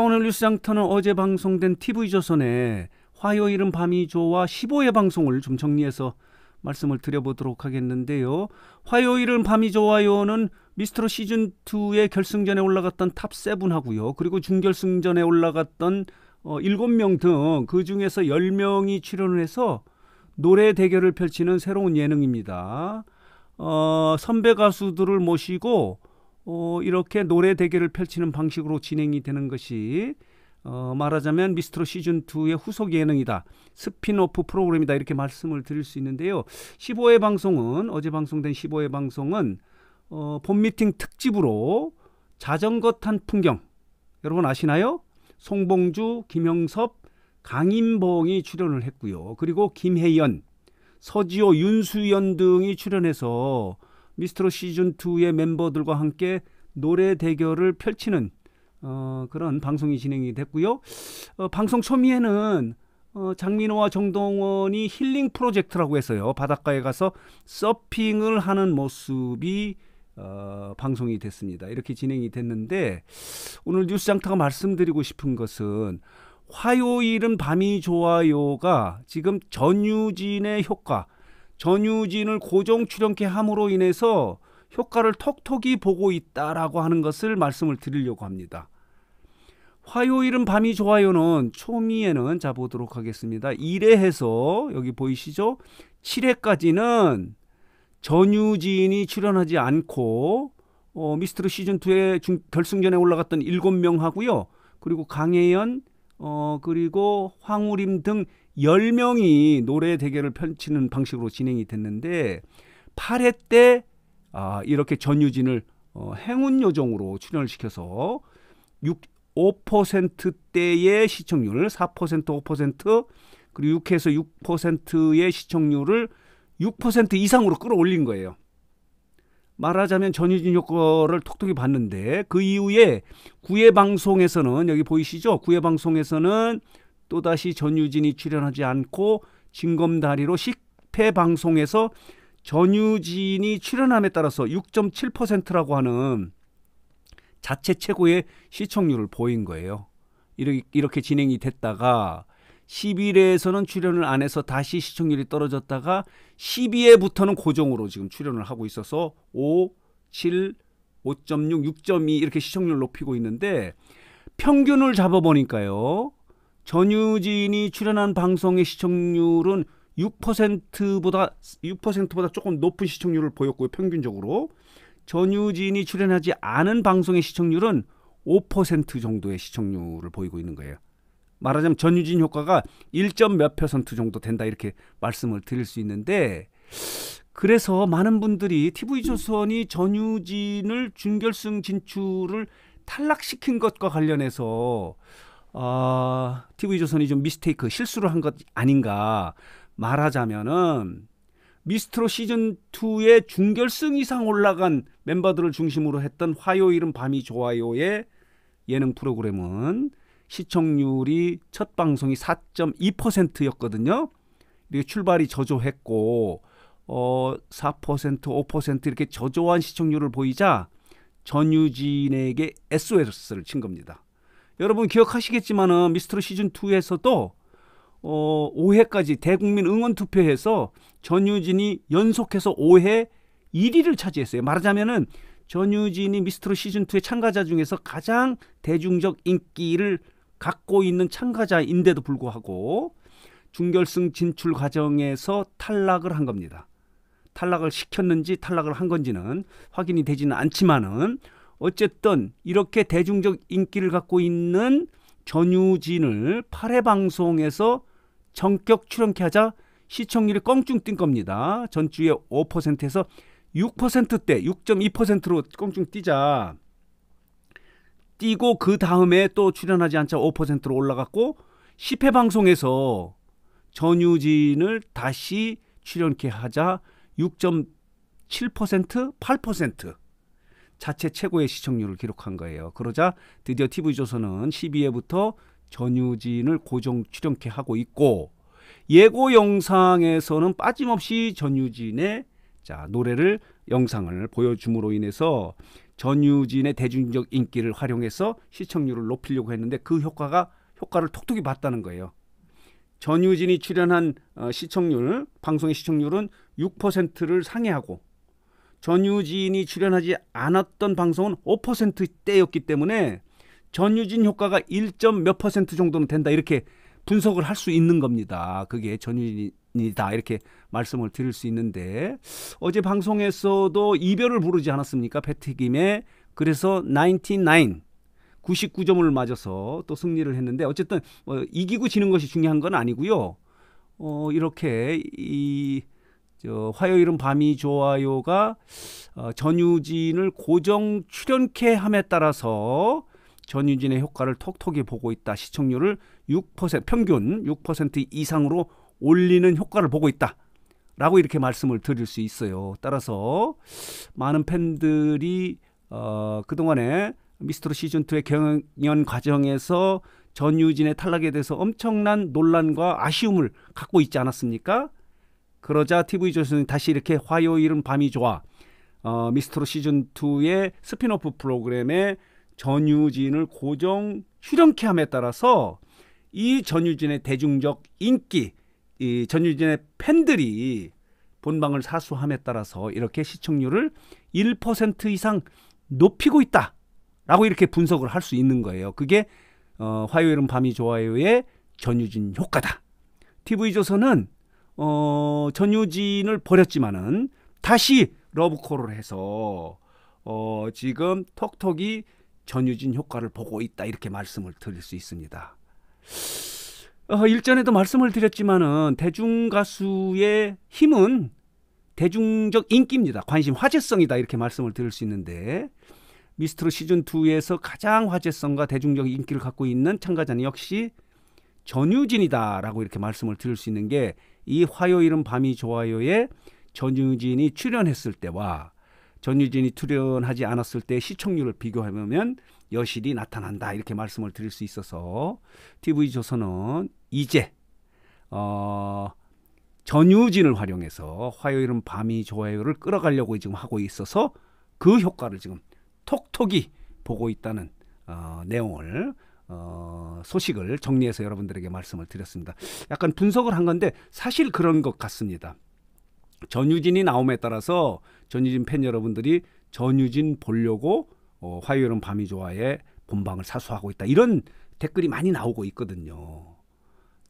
오늘 뉴스장터는 어제 방송된 TV조선의 화요일은 밤이 좋아 15회 방송을 좀 정리해서 말씀을 드려보도록 하겠는데요. 화요일은 밤이 좋아요는 미스터로 시즌 2의 결승전에 올라갔던 탑 7하고요. 그리고 중결승전에 올라갔던 어, 7명 등그 중에서 10명이 출연을 해서 노래 대결을 펼치는 새로운 예능입니다. 어, 선배 가수들을 모시고 어, 이렇게 노래 대결을 펼치는 방식으로 진행이 되는 것이 어, 말하자면 미스터로 시즌 2의 후속 예능이다. 스피노프 프로그램이다. 이렇게 말씀을 드릴 수 있는데요. 15회 방송은 어제 방송된 15회 방송은 어, 본 미팅 특집으로 자전거 탄 풍경 여러분 아시나요? 송봉주, 김영섭, 강인봉이 출연을 했고요. 그리고 김혜연, 서지호, 윤수연 등이 출연해서 미스터로 시즌 2의 멤버들과 함께 노래 대결을 펼치는 어, 그런 방송이 진행이 됐고요. 어, 방송 초미에는 어, 장민호와 정동원이 힐링 프로젝트라고 해서요. 바닷가에 가서 서핑을 하는 모습이 어, 방송이 됐습니다. 이렇게 진행이 됐는데 오늘 뉴스 장터가 말씀드리고 싶은 것은 화요일은 밤이 좋아요가 지금 전유진의 효과 전유진을 고정 출연케 함으로 인해서 효과를 톡톡이 보고 있다라고 하는 것을 말씀을 드리려고 합니다. 화요일은 밤이 좋아요는 초미에는 자 보도록 하겠습니다. 1회에서 여기 보이시죠? 7회까지는 전유진이 출연하지 않고 어, 미스터로 시즌2의 결승전에 올라갔던 7명 하고요. 그리고 강혜연, 어, 그리고 황우림 등1 0명이 노래 대결을 펼치는 방식으로 진행이 됐는데 8회 때 아, 이렇게 전유진을 어, 행운 요정으로 출연을 시켜서 6, 5%대의 시청률, 4%, 5% 그리고 6에서 6%의 시청률을 6% 이상으로 끌어올린 거예요. 말하자면 전유진 효과를 톡톡히 봤는데 그 이후에 구애 방송에서는 여기 보이시죠? 구애 방송에서는 또다시 전유진이 출연하지 않고 징검다리로 식폐 방송에서 전유진이 출연함에 따라서 6.7%라고 하는 자체 최고의 시청률을 보인 거예요. 이렇게, 이렇게 진행이 됐다가 11회에서는 출연을 안 해서 다시 시청률이 떨어졌다가 12회부터는 고정으로 지금 출연을 하고 있어서 5, 7, 5.6, 6.2 이렇게 시청률 높이고 있는데 평균을 잡아보니까요. 전유진이 출연한 방송의 시청률은 6%보다 6%보다 조금 높은 시청률을 보였고요. 평균적으로 전유진이 출연하지 않은 방송의 시청률은 5% 정도의 시청률을 보이고 있는 거예요. 말하자면 전유진 효과가 1몇 퍼센트 정도 된다 이렇게 말씀을 드릴 수 있는데 그래서 많은 분들이 TV조선이 전유진을 준결승 진출을 탈락시킨 것과 관련해서 어, TV조선이 좀 미스테이크 실수를 한 것 아닌가 말하자면은 미스트로 시즌 2의 중결승 이상 올라간 멤버들을 중심으로 했던 화요일은 밤이 좋아요의 예능 프로그램은 시청률이 첫 방송이 4.2%였거든요. 이게 출발이 저조했고 어4% 5% 이렇게 저조한 시청률을 보이자 전유진에게 SOS를 친 겁니다. 여러분 기억하시겠지만은 미스터로 시즌 2에서도 어 5회까지 대국민 응원 투표에서 전유진이 연속해서 5회 1위를 차지했어요. 말하자면은 전유진이 미스터로 시즌 2의 참가자 중에서 가장 대중적 인기를 갖고 있는 참가자인데도 불구하고 중결승 진출 과정에서 탈락을 한 겁니다. 탈락을 시켰는지 탈락을 한 건지는 확인이 되지는 않지만은 어쨌든 이렇게 대중적 인기를 갖고 있는 전유진을 8회 방송에서 전격 출연케 하자 시청률이 껑충 뛴 겁니다. 전주에 5%에서 6%대 6.2%로 껑충 뛰자. 뛰고 그 다음에 또 출연하지 않자 5%로 올라갔고 10회 방송에서 전유진을 다시 출연케 하자 6.7% 8% 자체 최고의 시청률을 기록한 거예요. 그러자 드디어 TV조선은 12회부터 전유진을 고정 출연케 하고 있고 예고 영상에서는 빠짐없이 전유진의 자, 노래를 영상을 보여줌으로 인해서 전유진의 대중적 인기를 활용해서 시청률을 높이려고 했는데 그 효과가 효과를 톡톡히 봤다는 거예요. 전유진이 출연한 어, 시청률, 방송의 시청률은 6%를 상회하고 전유진이 출연하지 않았던 방송은 5%대였기 때문에 전유진 효과가 1. 몇 퍼센트 정도는 된다 이렇게 분석을 할 수 있는 겁니다. 그게 전유진이다 이렇게 말씀을 드릴 수 있는데 어제 방송에서도 이별을 부르지 않았습니까? 패트김에 그래서 99 99점을 맞아서 또 승리를 했는데 어쨌든 뭐 이기고 지는 것이 중요한 건 아니고요. 어, 이렇게 이저 화요일은 밤이 좋아요가 어, 전유진을 고정 출연케 함에 따라서 전유진의 효과를 톡톡히 보고 있다. 시청률을 6% 평균 6% 이상으로 올리는 효과를 보고 있다. 라고 이렇게 말씀을 드릴 수 있어요. 따라서 많은 팬들이 어, 그동안에 미스터로 시즌2의 경연 과정에서 전유진의 탈락에 대해서 엄청난 논란과 아쉬움을 갖고 있지 않았습니까? 그러자 TV조선이 다시 이렇게 화요일은 밤이 좋아 어, 미스터로 시즌 2의 스피노프 프로그램에 전유진을 고정 휴령케 함에 따라서 이 전유진의 대중적 인기, 이 전유진의 팬들이 본방을 사수함에 따라서 이렇게 시청률을 1% 이상 높이고 있다. 라고 이렇게 분석을 할 수 있는 거예요. 그게 어, 화요일은 밤이 좋아요의 전유진 효과다. TV조선은 어, 전유진을 버렸지만은 다시 러브콜을 해서 어, 지금 톡톡이 전유진 효과를 보고 있다 이렇게 말씀을 드릴 수 있습니다. 어, 일전에도 말씀을 드렸지만은 대중 가수의 힘은 대중적 인기입니다. 관심 화제성이다 이렇게 말씀을 드릴 수 있는데 미스트로 시즌 2에서 가장 화제성과 대중적 인기를 갖고 있는 참가자는 역시 전유진이다라고 이렇게 말씀을 드릴 수 있는 게이 화요일은 밤이 좋아요에 전유진이 출연했을 때와 전유진이 출연하지 않았을 때 시청률을 비교하면 여실히 나타난다 이렇게 말씀을 드릴 수 있어서 TV 조선은 이제 어 전유진을 활용해서 화요일은 밤이 좋아요를 끌어가려고 지금 하고 있어서 그 효과를 지금 톡톡이 보고 있다는 어, 내용을 어, 소식을 정리해서 여러분들에게 말씀을 드렸습니다. 약간 분석을 한 건데 사실 그런 것 같습니다. 전유진이 나옴에 따라서 전유진 팬 여러분들이 전유진 보려고 어, 화요일은 밤이 좋아해 본방을 사수하고 있다 이런 댓글이 많이 나오고 있거든요.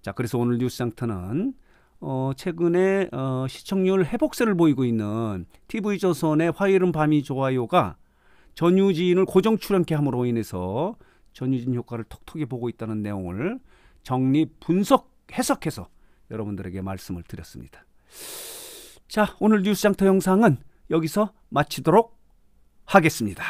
자 그래서 오늘 뉴스 장터는 어, 최근에 어, 시청률 회복세를 보이고 있는 TV조선의 화요일은 밤이 좋아요가 전유진을 고정 출연케 함으로 인해서 전유진 효과를 톡톡히 보고 있다는 내용을 정리 분석 해석해서 여러분들에게 말씀을 드렸습니다. 자, 오늘 뉴스 장터 영상은 여기서 마치도록 하겠습니다.